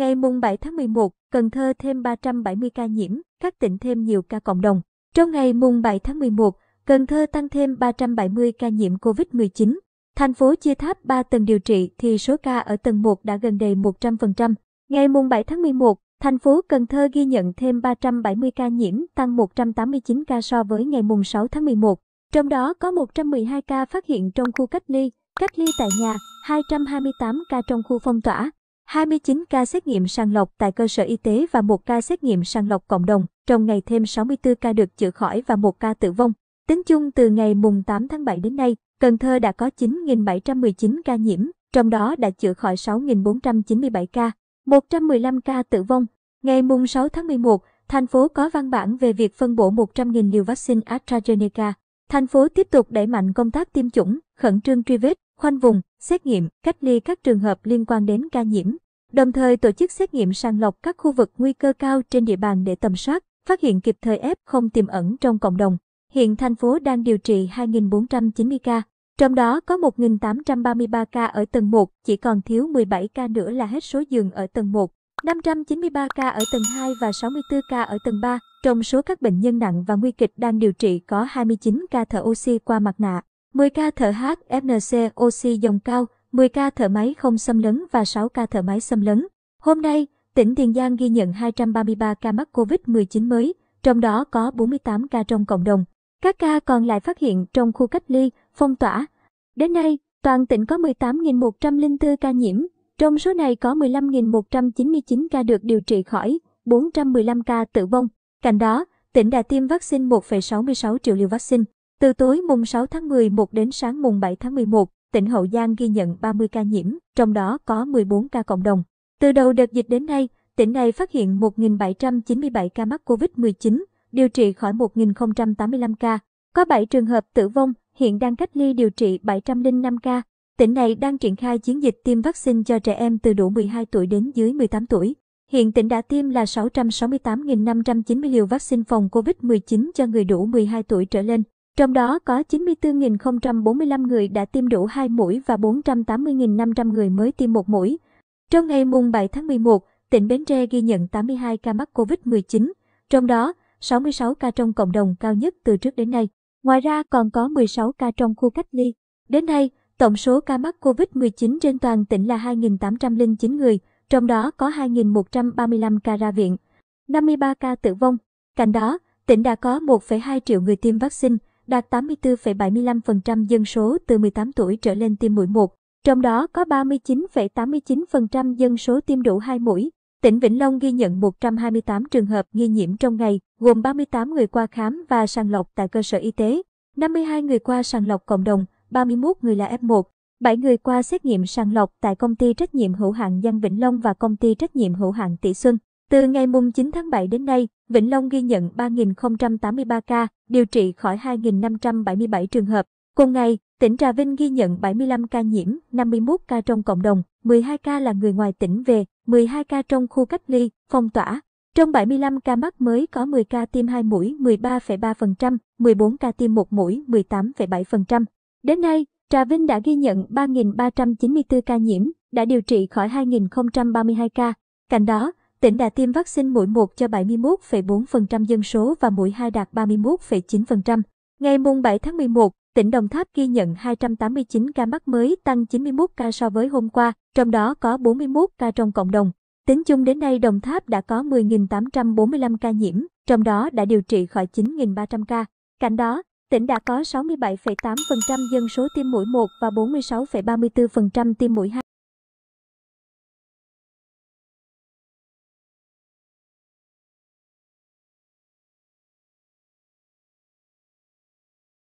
Ngày mùng 7 tháng 11, Cần Thơ thêm 370 ca nhiễm, các tỉnh thêm nhiều ca cộng đồng. Trong ngày mùng 7 tháng 11, Cần Thơ tăng thêm 370 ca nhiễm COVID-19. Thành phố chia tháp 3 tầng điều trị thì số ca ở tầng 1 đã gần đầy 100%. Ngày mùng 7 tháng 11, thành phố Cần Thơ ghi nhận thêm 370 ca nhiễm, tăng 189 ca so với ngày mùng 6 tháng 11. Trong đó có 112 ca phát hiện trong khu cách ly, cách ly tại nhà, 228 ca trong khu phong tỏa. 29 ca xét nghiệm sàng lọc tại cơ sở y tế và 1 ca xét nghiệm sàng lọc cộng đồng, trong ngày thêm 64 ca được chữa khỏi và 1 ca tử vong. Tính chung từ ngày mùng 8 tháng 7 đến nay, Cần Thơ đã có 9.719 ca nhiễm, trong đó đã chữa khỏi 6.497 ca, 115 ca tử vong. Ngày mùng 6 tháng 11, thành phố có văn bản về việc phân bổ 100.000 liều vaccine AstraZeneca. Thành phố tiếp tục đẩy mạnh công tác tiêm chủng, khẩn trương truy vết, khoanh vùng, xét nghiệm, cách ly các trường hợp liên quan đến ca nhiễm, đồng thời tổ chức xét nghiệm sàng lọc các khu vực nguy cơ cao trên địa bàn để tầm soát, phát hiện kịp thời F0 tiềm ẩn trong cộng đồng. Hiện thành phố đang điều trị 2.490 ca, trong đó có 1.833 ca ở tầng 1, chỉ còn thiếu 17 ca nữa là hết số giường ở tầng 1, 593 ca ở tầng 2 và 64 ca ở tầng 3. Trong số các bệnh nhân nặng và nguy kịch đang điều trị có 29 ca thở oxy qua mặt nạ, 10 ca thở HFNC oxy dòng cao, 10 ca thở máy không xâm lấn và 6 ca thở máy xâm lấn. Hôm nay, tỉnh Tiền Giang ghi nhận 233 ca mắc COVID-19 mới, trong đó có 48 ca trong cộng đồng. Các ca còn lại phát hiện trong khu cách ly, phong tỏa. Đến nay, toàn tỉnh có 18.104 ca nhiễm, trong số này có 15.199 ca được điều trị khỏi, 415 ca tử vong. Cạnh đó, tỉnh đã tiêm vaccine 1,66 triệu liều vaccine. Từ tối mùng 6 tháng 11 đến sáng mùng 7 tháng 11, tỉnh Hậu Giang ghi nhận 30 ca nhiễm, trong đó có 14 ca cộng đồng. Từ đầu đợt dịch đến nay, tỉnh này phát hiện 1.797 ca mắc COVID-19, điều trị khỏi 1.085 ca. Có 7 trường hợp tử vong, hiện đang cách ly điều trị 705 ca. Tỉnh này đang triển khai chiến dịch tiêm vaccine cho trẻ em từ đủ 12 tuổi đến dưới 18 tuổi. Hiện tỉnh đã tiêm là 668.590 liều vaccine phòng COVID-19 cho người đủ 12 tuổi trở lên. Trong đó có 94.045 người đã tiêm đủ 2 mũi và 480.500 người mới tiêm một mũi. Trong ngày mùng 7 tháng 11, tỉnh Bến Tre ghi nhận 82 ca mắc COVID-19, trong đó 66 ca trong cộng đồng cao nhất từ trước đến nay. Ngoài ra còn có 16 ca trong khu cách ly. Đến nay, tổng số ca mắc COVID-19 trên toàn tỉnh là 2.809 người, trong đó có 2.135 ca ra viện, 53 ca tử vong. Cạnh đó, tỉnh đã có 1,2 triệu người tiêm vaccine, đạt 84,75% dân số từ 18 tuổi trở lên tiêm mũi 1, trong đó có 39,89% dân số tiêm đủ 2 mũi. Tỉnh Vĩnh Long ghi nhận 128 trường hợp nghi nhiễm trong ngày, gồm 38 người qua khám và sàng lọc tại cơ sở y tế, 52 người qua sàng lọc cộng đồng, 31 người là F1, 7 người qua xét nghiệm sàng lọc tại công ty trách nhiệm hữu hạn Giang Vĩnh Long và công ty trách nhiệm hữu hạn Tỷ Xuân. Từ ngày mùng 9 tháng 7 đến nay, Vĩnh Long ghi nhận 3.083 ca, điều trị khỏi 2.577 trường hợp. Cùng ngày, tỉnh Trà Vinh ghi nhận 75 ca nhiễm, 51 ca trong cộng đồng, 12 ca là người ngoài tỉnh về, 12 ca trong khu cách ly, phong tỏa. Trong 75 ca mắc mới có 10 ca tiêm 2 mũi 13,3%, 14 ca tiêm 1 mũi 18,7%. Đến nay, Trà Vinh đã ghi nhận 3.394 ca nhiễm, đã điều trị khỏi 2.032 ca. Cạnh đó, tỉnh đã tiêm vaccine mũi 1 cho 71,4% dân số và mũi 2 đạt 31,9%. Ngày 7 tháng 11, tỉnh Đồng Tháp ghi nhận 289 ca mắc mới tăng 91 ca so với hôm qua, trong đó có 41 ca trong cộng đồng. Tính chung đến nay Đồng Tháp đã có 10.845 ca nhiễm, trong đó đã điều trị khỏi 9.300 ca. Cạnh đó, Tỉnh đã có 67,8% dân số tiêm mũi 1 và 46,34% tiêm mũi 2.